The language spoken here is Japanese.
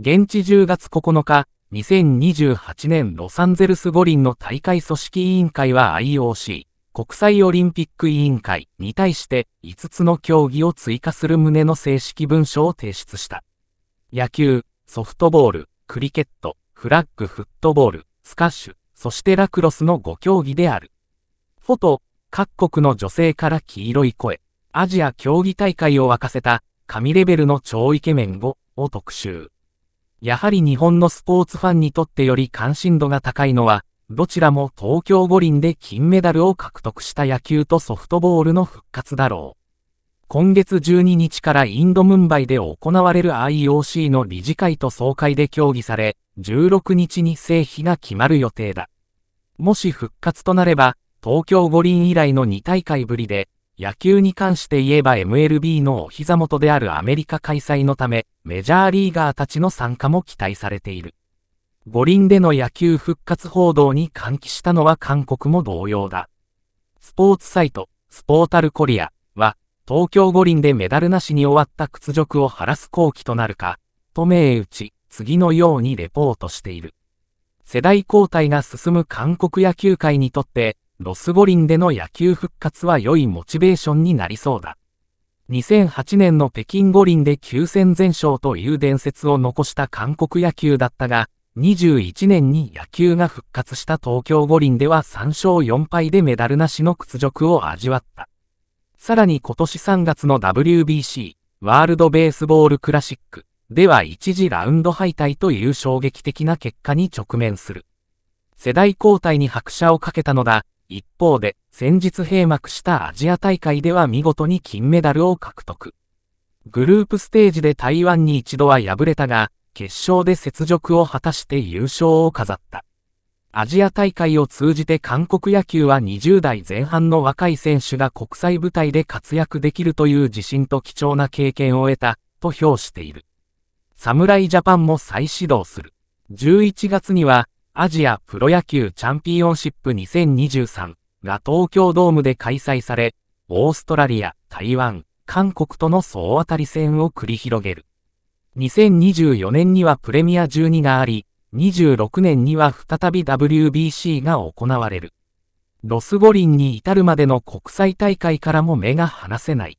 現地10月9日、2028年ロサンゼルス五輪の大会組織委員会は IOC、国際オリンピック委員会に対して5つの競技を追加する旨の正式文書を提出した。野球、ソフトボール、クリケット、フラッグフットボール、スカッシュ、そしてラクロスの5競技である。フォト、各国の女性から黄色い声、アジア競技大会を沸かせた、神レベルの超イケメン5を特集。やはり日本のスポーツファンにとってより関心度が高いのは、どちらも東京五輪で金メダルを獲得した野球とソフトボールの復活だろう。今月12日からインドムンバイで行われる IOC の理事会と総会で協議され、16日に成否が決まる予定だ。もし復活となれば、東京五輪以来の2大会ぶりで、野球に関して言えば MLB のお膝元であるアメリカ開催のため、メジャーリーガーたちの参加も期待されている。五輪での野球復活報道に歓喜したのは韓国も同様だ。スポーツサイト、スポータルコリアは、東京五輪でメダルなしに終わった屈辱を晴らす好機となるか、と銘打ち、次のようにレポートしている。世代交代が進む韓国野球界にとって、ロス五輪での野球復活は良いモチベーションになりそうだ。2008年の北京五輪で9戦全勝という伝説を残した韓国野球だったが、21年に野球が復活した東京五輪では3勝4敗でメダルなしの屈辱を味わった。さらに今年3月の WBC、ワールドベースボールクラシックでは一時ラウンド敗退という衝撃的な結果に直面する。世代交代に拍車をかけたのだ。一方で、先日閉幕したアジア大会では見事に金メダルを獲得。グループステージで台湾に一度は敗れたが、決勝で雪辱を果たして優勝を飾った。アジア大会を通じて韓国野球は20代前半の若い選手が国際舞台で活躍できるという自信と貴重な経験を得た、と評している。侍ジャパンも再始動する。11月には、アジアプロ野球チャンピオンシップ2023が東京ドームで開催され、オーストラリア、台湾、韓国との総当たり戦を繰り広げる。2024年にはプレミア12があり、26年には再び WBC が行われる。ロス五輪に至るまでの国際大会からも目が離せない。